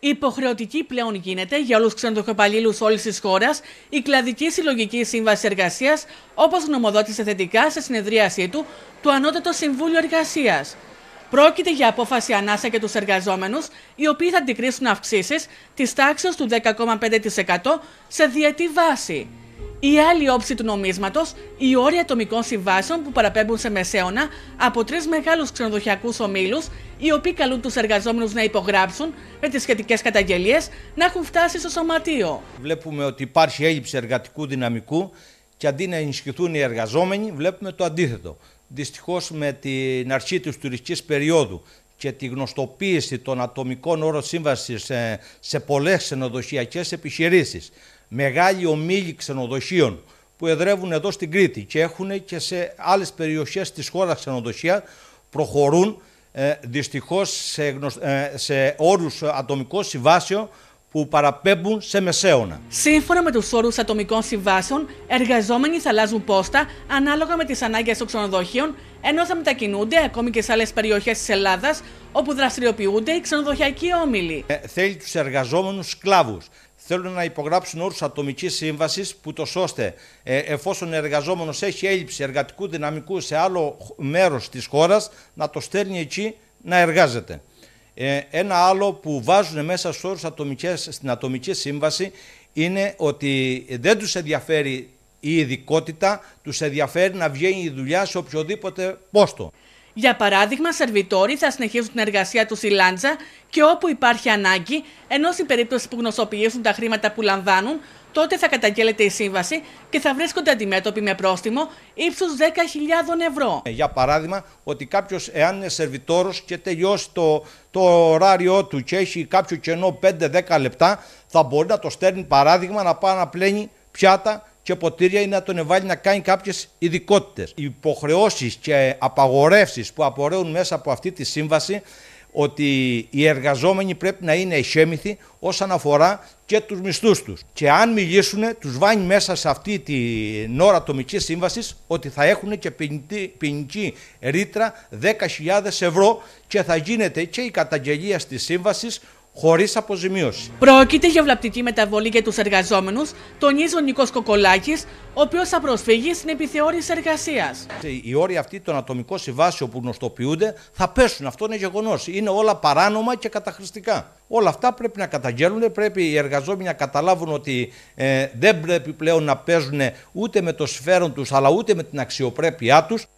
Υποχρεωτική πλέον γίνεται για όλους τους ξενοδοχοπαλλήλου όλης της χώρας η κλαδική συλλογική σύμβαση εργασίας, όπως γνωμοδότησε θετικά σε συνεδρίασή του το Ανώτατο Συμβούλιο Εργασίας. Πρόκειται για απόφαση ανάσα και τους εργαζόμενους, οι οποίοι θα αντικρίσουν αυξήσεις της τάξης του 10,5% σε διετή βάση. Η άλλη όψη του νομίσματος, οι όροι ατομικών συμβάσεων που παραπέμπουν σε μεσαίωνα από τρεις μεγάλους ξενοδοχειακούς ομίλους, οι οποίοι καλούν τους εργαζόμενους να υπογράψουν με τις σχετικές καταγγελίες να έχουν φτάσει στο σωματείο. Βλέπουμε ότι υπάρχει έλλειψη εργατικού δυναμικού και αντί να ενισχυθούν οι εργαζόμενοι, βλέπουμε το αντίθετο. Δυστυχώς με την αρχή της τουριστικής περίοδου και τη γνωστοποίηση των ατομικών όρων σύμβασης σε, σε πολλές ξενοδοχειακές επιχειρήσεις μεγάλοι ομίλοι ξενοδοχείων που εδρεύουν εδώ στην Κρήτη και έχουν και σε άλλες περιοχές της χώρας ξενοδοχεία προχωρούν ε, δυστυχώς σε, γνωσ... Ε, όρους ατομικών συμβάσεων που παραπέμπουν σε μεσαίωνα. Σύμφωνα με τους όρους ατομικών συμβάσεων, εργαζόμενοι θα αλλάζουν πόστα ανάλογα με τις ανάγκες των ξενοδοχείων, ενώ θα μετακινούνται ακόμη και σε άλλες περιοχές της Ελλάδας όπου δραστηριοποιούνται οι ξενοδοχειακοί όμιλοι. Ε, θέλει τους εργαζόμενους σκλάβους θέλουν να υπογράψουν όρους ατομικής σύμβασης, ούτω ώστε ε, εφόσον εργαζόμενος έχει έλλειψη εργατικού δυναμικού σε άλλο μέρος της χώρας, να το στέλνει εκεί να εργάζεται. Ε, ένα άλλο που βάζουν μέσα στους όρους στην ατομική σύμβαση είναι ότι δεν τους ενδιαφέρει η ειδικότητα, τους ενδιαφέρει να βγαίνει η δουλειά σε οποιοδήποτε πόστο. Για παράδειγμα, σερβιτόροι θα συνεχίσουν την εργασία τους στη Λάντζα και όπου υπάρχει ανάγκη, ενώ στην περίπτωση που γνωσοποιήσουν τα χρήματα που λαμβάνουν, τότε θα καταγγέλλεται η σύμβαση και θα βρίσκονται αντιμέτωποι με πρόστιμο ύψους 10.000 ευρώ. Ε, για παράδειγμα, ότι κάποιος, εάν είναι σερβιτόρος και τελειώσει το, το ωράριό του και έχει κάποιο κενό 5-10 λεπτά, θα μπορεί να το στέλνει παράδειγμα να πάει να πλένει πιάτα και ποτήρια ή να τον ευάλει να κάνει κάποιες ειδικότητες. Οι υποχρεώσεις και απαγορεύσεις που απορρέουν μέσα από αυτή τη σύμβαση ότι οι εργαζόμενοι πρέπει να είναι εχέμηθοι όσον αφορά και τους μισθούς τους. Και αν μιλήσουν, τους βάνει μέσα σε αυτή την ώρα τομική σύμβασης ότι θα έχουν και ποινική, ρήτρα 10.000 ευρώ και θα γίνεται και η καταγγελία στη σύμβασης χωρίς αποζημίωση. Πρόκειται για βλαπτική μεταβολή για τους εργαζόμενους, τονίζει ο Νικό Κοκολάκης, ο οποίος θα προσφύγει στην επιθεώρηση εργασίας. Οι όροι αυτοί των ατομικών συμβάσεων που γνωστοποιούνται θα πέσουν. Αυτό είναι γεγονός. Είναι όλα παράνομα και καταχρηστικά. Όλα αυτά πρέπει να καταγγέλουν. πρέπει οι εργαζόμενοι να καταλάβουν ότι ε, δεν πρέπει πλέον να παίζουν ούτε με το σφαίρο τους, αλλά ούτε με την αξιοπρέπειά τους.